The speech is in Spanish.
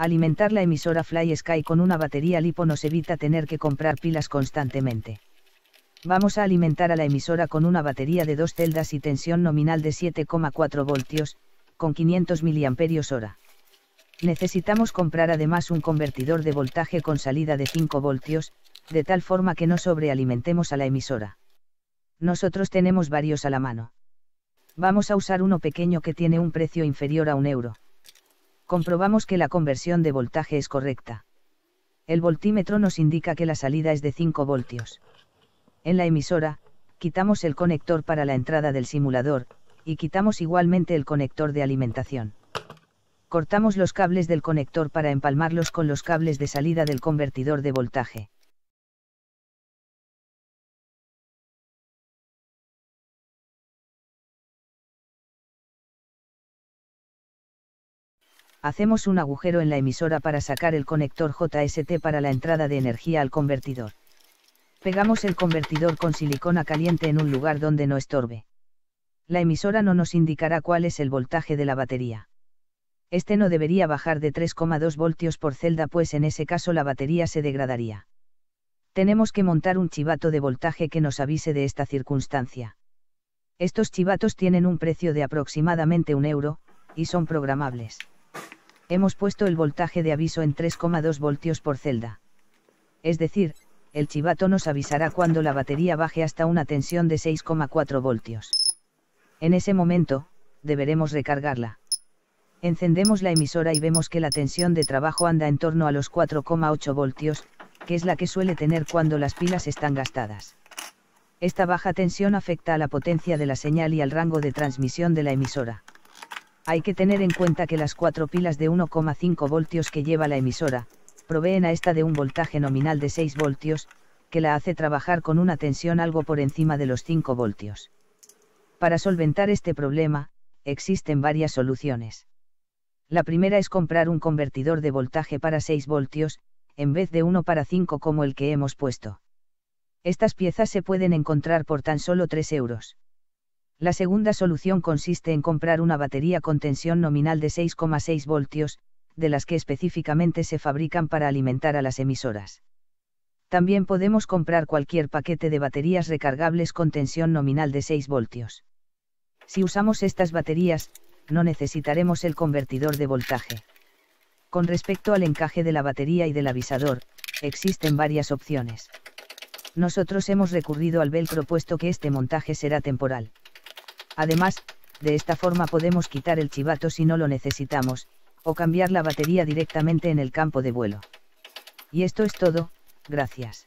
alimentar la emisora Fly Sky con una batería LiPo nos evita tener que comprar pilas constantemente. Vamos a alimentar a la emisora con una batería de dos celdas y tensión nominal de 7,4 voltios, con 500 mAh. Necesitamos comprar además un convertidor de voltaje con salida de 5 voltios, de tal forma que no sobrealimentemos a la emisora. Nosotros tenemos varios a la mano. Vamos a usar uno pequeño que tiene un precio inferior a un euro comprobamos que la conversión de voltaje es correcta. El voltímetro nos indica que la salida es de 5 voltios. En la emisora, quitamos el conector para la entrada del simulador, y quitamos igualmente el conector de alimentación. Cortamos los cables del conector para empalmarlos con los cables de salida del convertidor de voltaje. hacemos un agujero en la emisora para sacar el conector JST para la entrada de energía al convertidor. Pegamos el convertidor con silicona caliente en un lugar donde no estorbe. La emisora no nos indicará cuál es el voltaje de la batería. Este no debería bajar de 3,2 voltios por celda pues en ese caso la batería se degradaría. Tenemos que montar un chivato de voltaje que nos avise de esta circunstancia. Estos chivatos tienen un precio de aproximadamente un euro, y son programables hemos puesto el voltaje de aviso en 3,2 voltios por celda. Es decir, el chivato nos avisará cuando la batería baje hasta una tensión de 6,4 voltios. En ese momento, deberemos recargarla. Encendemos la emisora y vemos que la tensión de trabajo anda en torno a los 4,8 voltios, que es la que suele tener cuando las pilas están gastadas. Esta baja tensión afecta a la potencia de la señal y al rango de transmisión de la emisora. Hay que tener en cuenta que las cuatro pilas de 1,5 voltios que lleva la emisora, proveen a esta de un voltaje nominal de 6 voltios, que la hace trabajar con una tensión algo por encima de los 5 voltios. Para solventar este problema, existen varias soluciones. La primera es comprar un convertidor de voltaje para 6 voltios, en vez de uno para 5 como el que hemos puesto. Estas piezas se pueden encontrar por tan solo 3 euros. La segunda solución consiste en comprar una batería con tensión nominal de 6,6 voltios, de las que específicamente se fabrican para alimentar a las emisoras. También podemos comprar cualquier paquete de baterías recargables con tensión nominal de 6 voltios. Si usamos estas baterías, no necesitaremos el convertidor de voltaje. Con respecto al encaje de la batería y del avisador, existen varias opciones. Nosotros hemos recurrido al velcro puesto que este montaje será temporal. Además, de esta forma podemos quitar el chivato si no lo necesitamos, o cambiar la batería directamente en el campo de vuelo. Y esto es todo, gracias.